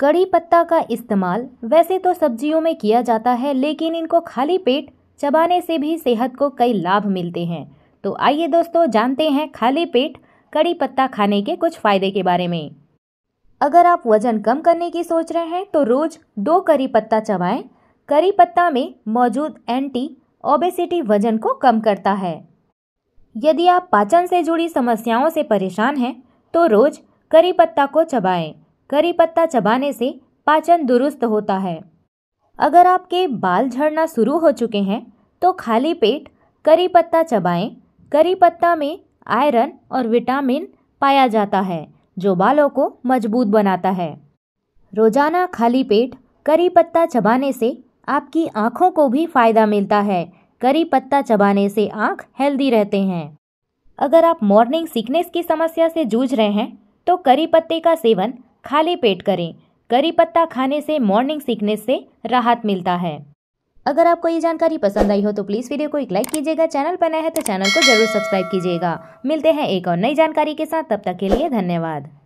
कड़ी पत्ता का इस्तेमाल वैसे तो सब्जियों में किया जाता है लेकिन इनको खाली पेट चबाने से भी सेहत को कई लाभ मिलते हैं तो आइए दोस्तों जानते हैं खाली पेट कड़ी पत्ता खाने के कुछ फ़ायदे के बारे में अगर आप वजन कम करने की सोच रहे हैं तो रोज़ दो करी पत्ता चबाएं करी पत्ता में मौजूद एंटी ओबेसिटी वजन को कम करता है यदि आप पाचन से जुड़ी समस्याओं से परेशान हैं तो रोज़ करी पत्ता को चबाएं करी पत्ता चबाने से पाचन दुरुस्त होता है अगर आपके बाल झड़ना शुरू हो चुके हैं तो खाली पेट करी पत्ता चबाएं। करी पत्ता में आयरन और विटामिन पाया जाता है जो बालों को मजबूत बनाता है रोजाना खाली पेट करी पत्ता चबाने से आपकी आँखों को भी फायदा मिलता है करी पत्ता चबाने से आँख हेल्दी रहते हैं अगर आप मॉर्निंग सिकनेस की समस्या से जूझ रहे हैं तो करी पत्ते का सेवन खाली पेट करें करी पत्ता खाने से मॉर्निंग सिकनेस से राहत मिलता है अगर आपको ये जानकारी पसंद आई हो तो प्लीज़ वीडियो को एक लाइक कीजिएगा चैनल पर नया है तो चैनल को जरूर सब्सक्राइब कीजिएगा मिलते हैं एक और नई जानकारी के साथ तब तक के लिए धन्यवाद